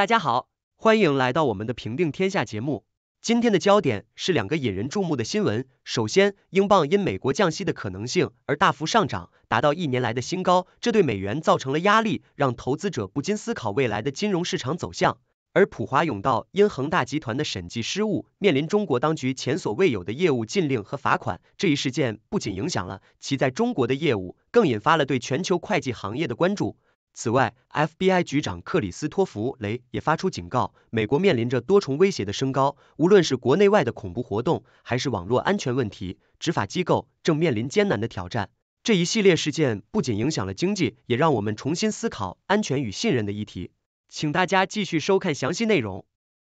大家好，欢迎来到我们的《平定天下》节目。今天的焦点是两个引人注目的新闻。首先，英镑因美国降息的可能性而大幅上涨，达到一年来的新高，这对美元造成了压力，让投资者不禁思考未来的金融市场走向。而普华永道因恒大集团的审计失误，面临中国当局前所未有的业务禁令和罚款。这一事件不仅影响了其在中国的业务，更引发了对全球会计行业的关注。此外，FBI 局长克里斯托弗雷也发出警告，美国面临着多重威胁的升高，无论是国内外的恐怖活动，还是网络安全问题，执法机构正面临艰难的挑战。这一系列事件不仅影响了经济，也让我们重新思考安全与信任的议题。请大家继续收看详细内容。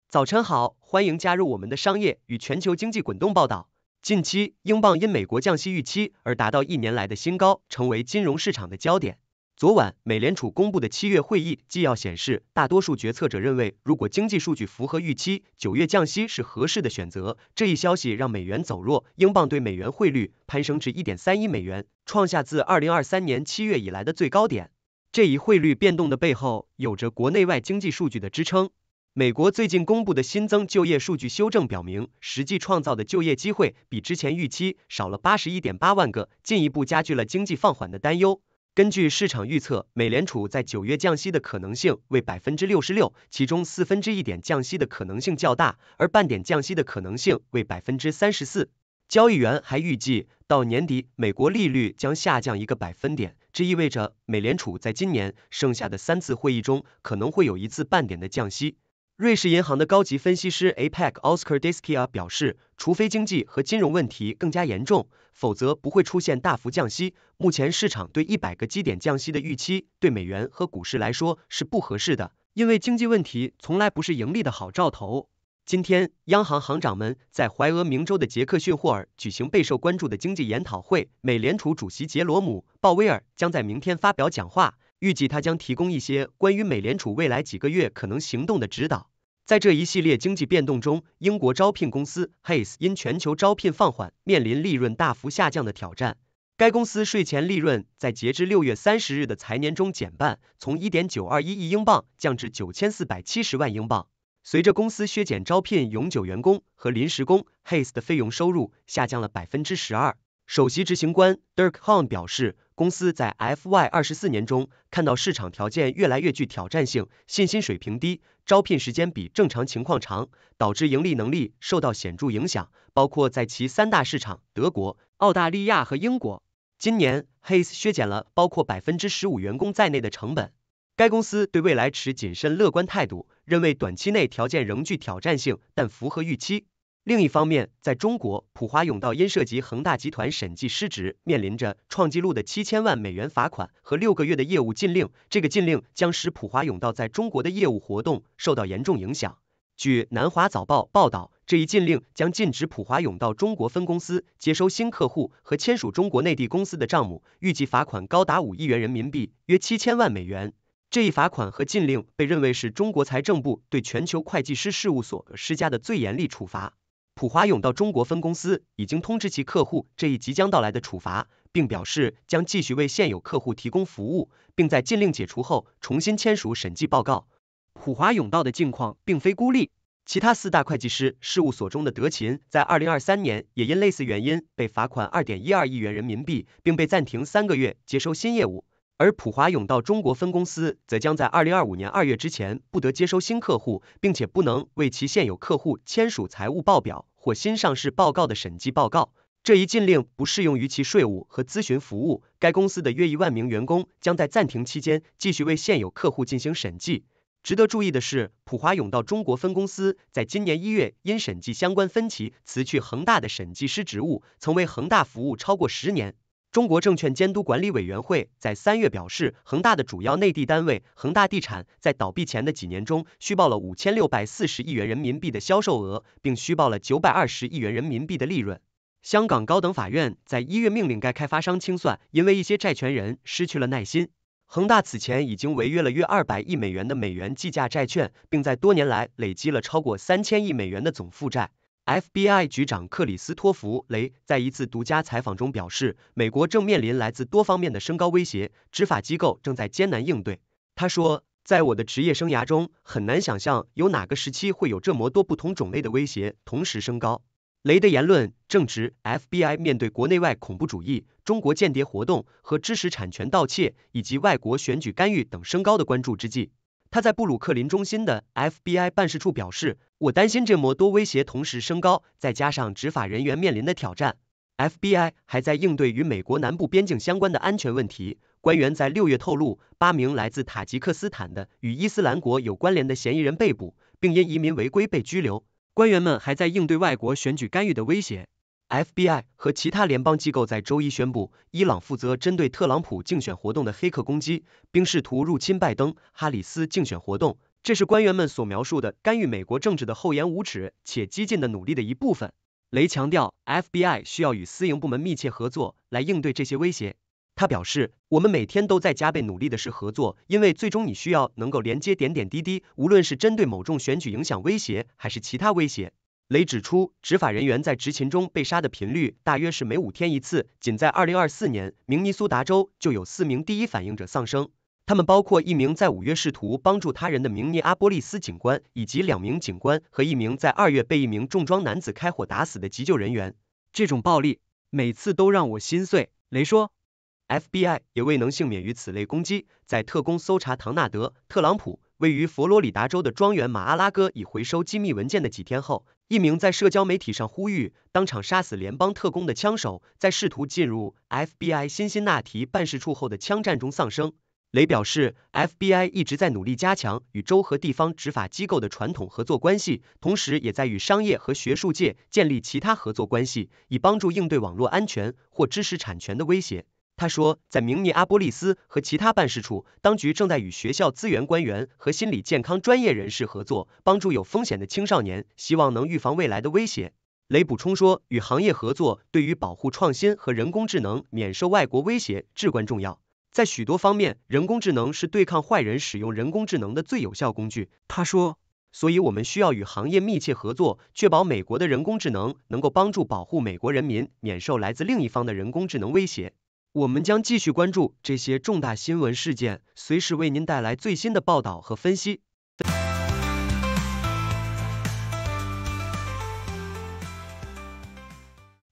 早晨好，欢迎加入我们的商业与全球经济滚动报道。近期，英镑因美国降息预期而达到一年来的新高，成为金融市场的焦点。昨晚，美联储公布的七月会议纪要显示，大多数决策者认为，如果经济数据符合预期，九月降息是合适的选择。这一消息让美元走弱，英镑对美元汇率攀升至一点三一美元，创下自二零二三年七月以来的最高点。这一汇率变动的背后，有着国内外经济数据的支撑。美国最近公布的新增就业数据修正表明，实际创造的就业机会比之前预期少了八十一点八万个，进一步加剧了经济放缓的担忧。根据市场预测，美联储在九月降息的可能性为百分之六十六，其中四分之一点降息的可能性较大，而半点降息的可能性为百分之三十四。交易员还预计，到年底美国利率将下降一个百分点，这意味着美联储在今年剩下的三次会议中可能会有一次半点的降息。瑞士银行的高级分析师 APEC Oscar d i s k i e r 表示，除非经济和金融问题更加严重，否则不会出现大幅降息。目前市场对一百个基点降息的预期，对美元和股市来说是不合适的，因为经济问题从来不是盈利的好兆头。今天，央行行长们在怀俄明州的杰克逊霍尔举行备受关注的经济研讨会。美联储主席杰罗姆·鲍威尔将在明天发表讲话，预计他将提供一些关于美联储未来几个月可能行动的指导。在这一系列经济变动中，英国招聘公司 Hays 因全球招聘放缓，面临利润大幅下降的挑战。该公司税前利润在截至六月三十日的财年中减半，从一点九二一亿英镑降至九千四百七十万英镑。随着公司削减招聘永久员工和临时工，Hays 的费用收入下降了百分之十二。首席执行官 Dirk Hahn 表示，公司在 FY 二十四年中看到市场条件越来越具挑战性，信心水平低，招聘时间比正常情况长，导致盈利能力受到显著影响，包括在其三大市场德国、澳大利亚和英国。今年，Hays 减了包括百分之十五员工在内的成本。该公司对未来持谨慎乐观态度，认为短期内条件仍具挑战性，但符合预期。另一方面，在中国，普华永道因涉及恒大集团审计失职，面临着创纪录的七千万美元罚款和六个月的业务禁令。这个禁令将使普华永道在中国的业务活动受到严重影响。据《南华早报》报道，这一禁令将禁止普华永道中国分公司接收新客户和签署中国内地公司的账目，预计罚款高达五亿元人民币（约七千万美元）。这一罚款和禁令被认为是中国财政部对全球会计师事务所施加的最严厉处罚。普华永道中国分公司已经通知其客户这一即将到来的处罚，并表示将继续为现有客户提供服务，并在禁令解除后重新签署审计报告。普华永道的境况并非孤立，其他四大会计师事务所中的德勤在2023年也因类似原因被罚款2.12亿元人民币，并被暂停三个月接收新业务。而普华永道中国分公司则将在二零二五年二月之前不得接收新客户，并且不能为其现有客户签署财务报表或新上市报告的审计报告。这一禁令不适用于其税务和咨询服务。该公司的约一万名员工将在暂停期间继续为现有客户进行审计。值得注意的是，普华永道中国分公司在今年一月因审计相关分歧辞去恒大的审计师职务，曾为恒大服务超过十年。中国证券监督管理委员会在三月表示，恒大的主要内地单位恒大地产在倒闭前的几年中虚报了五千六百四十亿元人民币的销售额，并虚报了九百二十亿元人民币的利润。香港高等法院在一月命令该开发商清算，因为一些债权人失去了耐心。恒大此前已经违约了约二百亿美元的美元计价债券，并在多年来累积了超过三千亿美元的总负债。FBI 局长克里斯托弗·雷在一次独家采访中表示，美国正面临来自多方面的升高威胁，执法机构正在艰难应对。他说：“在我的职业生涯中，很难想象有哪个时期会有这么多不同种类的威胁同时升高。”雷的言论正值 FBI 面对国内外恐怖主义、中国间谍活动和知识产权盗窃，以及外国选举干预等升高的关注之际。他在布鲁克林中心的 FBI 办事处表示，我担心这么多威胁同时升高，再加上执法人员面临的挑战。FBI 还在应对与美国南部边境相关的安全问题。官员在六月透露，八名来自塔吉克斯坦的与伊斯兰国有关联的嫌疑人被捕，并因移民违规被拘留。官员们还在应对外国选举干预的威胁。FBI 和其他联邦机构在周一宣布，伊朗负责针对特朗普竞选活动的黑客攻击，并试图入侵拜登、哈里斯竞选活动。这是官员们所描述的干预美国政治的厚颜无耻且激进的努力的一部分。雷强调，FBI 需要与私营部门密切合作来应对这些威胁。他表示：“我们每天都在加倍努力的是合作，因为最终你需要能够连接点点滴滴，无论是针对某种选举影响威胁，还是其他威胁。”雷指出，执法人员在执勤中被杀的频率大约是每五天一次。仅在二零二四年，明尼苏达州就有四名第一反应者丧生，他们包括一名在五月试图帮助他人的明尼阿波利斯警官，以及两名警官和一名在二月被一名重装男子开火打死的急救人员。这种暴力每次都让我心碎，雷说。FBI 也未能幸免于此类攻击，在特工搜查唐纳德·特朗普。位于佛罗里达州的庄园马阿拉哥已回收机密文件的几天后，一名在社交媒体上呼吁当场杀死联邦特工的枪手，在试图进入 FBI 辛辛那提办事处后的枪战中丧生。雷表示，FBI 一直在努力加强与州和地方执法机构的传统合作关系，同时也在与商业和学术界建立其他合作关系，以帮助应对网络安全或知识产权的威胁。他说，在明尼阿波利斯和其他办事处，当局正在与学校资源官员和心理健康专业人士合作，帮助有风险的青少年，希望能预防未来的威胁。雷补充说，与行业合作对于保护创新和人工智能免受外国威胁至关重要。在许多方面，人工智能是对抗坏人使用人工智能的最有效工具。他说，所以我们需要与行业密切合作，确保美国的人工智能能够帮助保护美国人民免受来自另一方的人工智能威胁。我们将继续关注这些重大新闻事件，随时为您带来最新的报道和分析。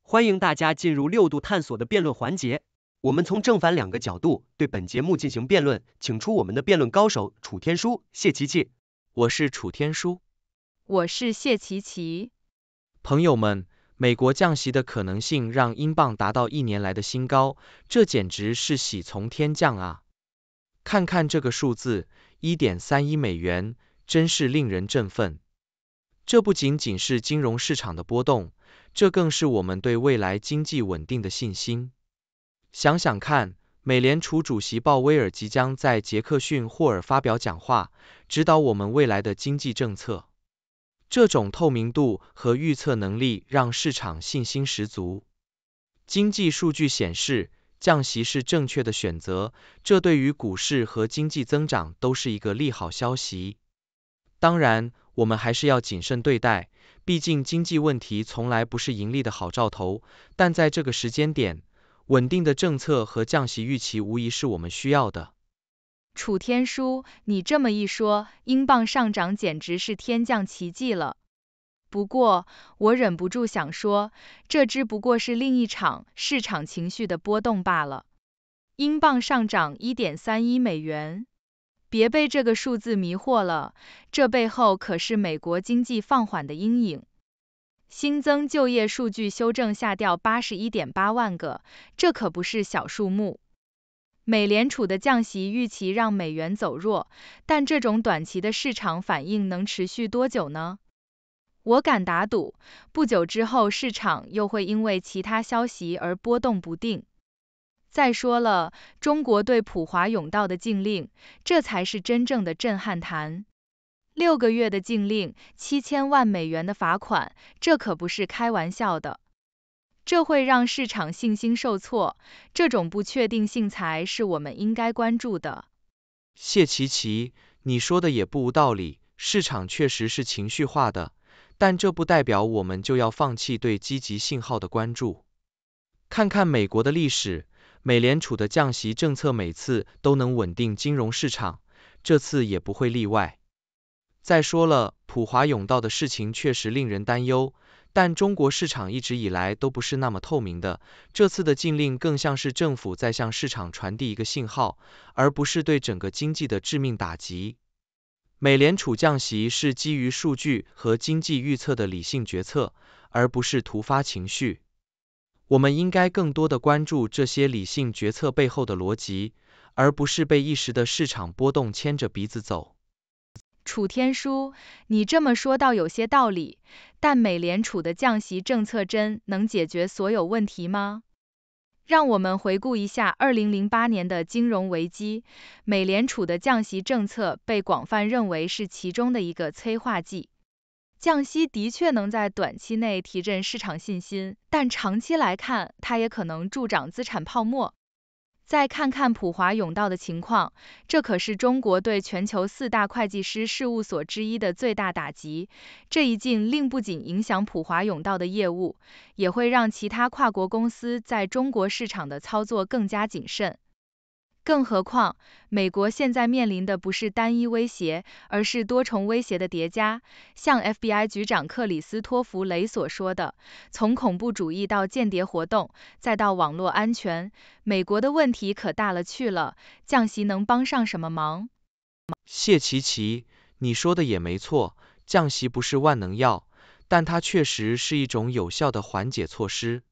欢迎大家进入六度探索的辩论环节，我们从正反两个角度对本节目进行辩论，请出我们的辩论高手楚天舒、谢琪琪。我是楚天舒，我是谢琪琪，朋友们。美国降息的可能性让英镑达到一年来的新高，这简直是喜从天降啊！看看这个数字，一点三一美元，真是令人振奋。这不仅仅是金融市场的波动，这更是我们对未来经济稳定的信心。想想看，美联储主席鲍威尔即将在杰克逊霍尔发表讲话，指导我们未来的经济政策。这种透明度和预测能力让市场信心十足。经济数据显示，降息是正确的选择，这对于股市和经济增长都是一个利好消息。当然，我们还是要谨慎对待，毕竟经济问题从来不是盈利的好兆头。但在这个时间点，稳定的政策和降息预期无疑是我们需要的。楚天舒，你这么一说，英镑上涨简直是天降奇迹了。不过，我忍不住想说，这只不过是另一场市场情绪的波动罢了。英镑上涨1.31美元，别被这个数字迷惑了，这背后可是美国经济放缓的阴影。新增就业数据修正下调81.8万个，这可不是小数目。美联储的降息预期让美元走弱，但这种短期的市场反应能持续多久呢？我敢打赌，不久之后市场又会因为其他消息而波动不定。再说了，中国对普华永道的禁令，这才是真正的震撼弹。六个月的禁令，七千万美元的罚款，这可不是开玩笑的。这会让市场信心受挫，这种不确定性才是我们应该关注的。谢琪琪，你说的也不无道理，市场确实是情绪化的，但这不代表我们就要放弃对积极信号的关注。看看美国的历史，美联储的降息政策每次都能稳定金融市场，这次也不会例外。再说了，普华永道的事情确实令人担忧。但中国市场一直以来都不是那么透明的，这次的禁令更像是政府在向市场传递一个信号，而不是对整个经济的致命打击。美联储降息是基于数据和经济预测的理性决策，而不是突发情绪。我们应该更多的关注这些理性决策背后的逻辑，而不是被一时的市场波动牵着鼻子走。楚天舒，你这么说倒有些道理，但美联储的降息政策真能解决所有问题吗？让我们回顾一下2008年的金融危机，美联储的降息政策被广泛认为是其中的一个催化剂。降息的确能在短期内提振市场信心，但长期来看，它也可能助长资产泡沫。再看看普华永道的情况，这可是中国对全球四大会计师事务所之一的最大打击。这一禁令不仅影响普华永道的业务，也会让其他跨国公司在中国市场的操作更加谨慎。更何况，美国现在面临的不是单一威胁，而是多重威胁的叠加。像 FBI 局长克里斯托弗雷所说的，从恐怖主义到间谍活动，再到网络安全，美国的问题可大了去了。降息能帮上什么忙？谢琪琪，你说的也没错，降息不是万能药，但它确实是一种有效的缓解措施。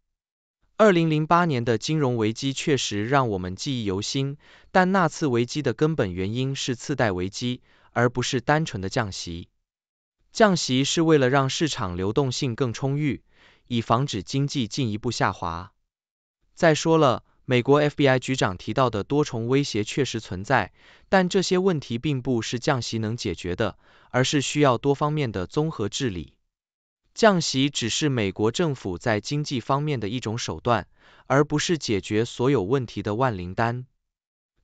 二零零八年的金融危机确实让我们记忆犹新，但那次危机的根本原因是次贷危机，而不是单纯的降息。降息是为了让市场流动性更充裕，以防止经济进一步下滑。再说了，美国 FBI 局长提到的多重威胁确实存在，但这些问题并不是降息能解决的，而是需要多方面的综合治理。降息只是美国政府在经济方面的一种手段，而不是解决所有问题的万灵丹。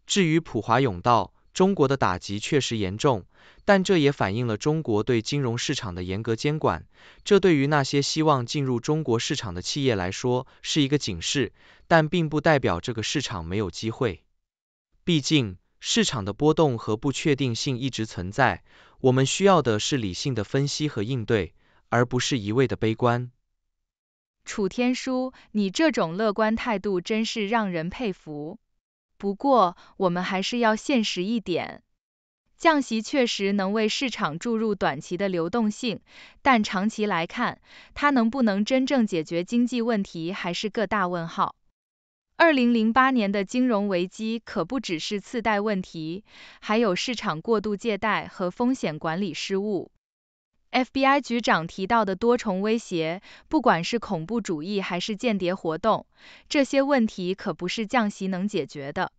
至于普华永道，中国的打击确实严重，但这也反映了中国对金融市场的严格监管。这对于那些希望进入中国市场的企业来说是一个警示，但并不代表这个市场没有机会。毕竟，市场的波动和不确定性一直存在，我们需要的是理性的分析和应对。而不是一味的悲观。楚天舒，你这种乐观态度真是让人佩服。不过，我们还是要现实一点。降息确实能为市场注入短期的流动性，但长期来看，它能不能真正解决经济问题还是个大问号。2008年的金融危机可不只是次贷问题，还有市场过度借贷和风险管理失误。FBI 局长提到的多重威胁，不管是恐怖主义还是间谍活动，这些问题可不是降息能解决的。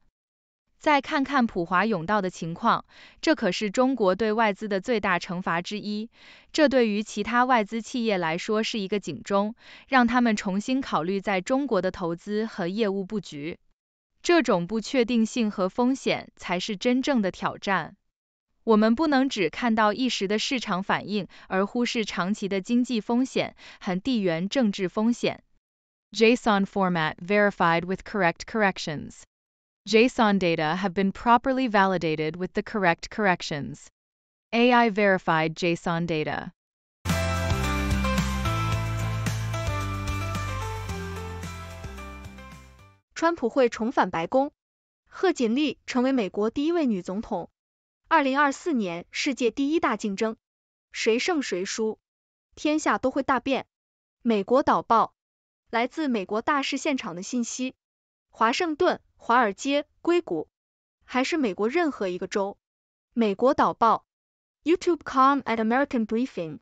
再看看普华永道的情况，这可是中国对外资的最大惩罚之一。这对于其他外资企业来说是一个警钟，让他们重新考虑在中国的投资和业务布局。这种不确定性和风险才是真正的挑战。我们不能只看到一时的市场反应，而忽视长期的经济风险和地缘政治风险。JSON format verified with correct corrections. JSON data have been properly validated with the correct corrections. AI verified JSON data. 川普会重返白宫，贺锦丽成为美国第一位女总统。二零二四年世界第一大竞争，谁胜谁输，天下都会大变。美国导报，来自美国大事现场的信息，华盛顿、华尔街、硅谷，还是美国任何一个州。美国导报，YouTube.com at American Briefing。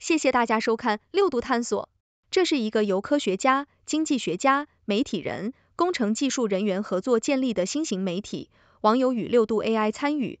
谢谢大家收看六度探索，这是一个由科学家、经济学家、媒体人、工程技术人员合作建立的新型媒体，网友与六度 AI 参与。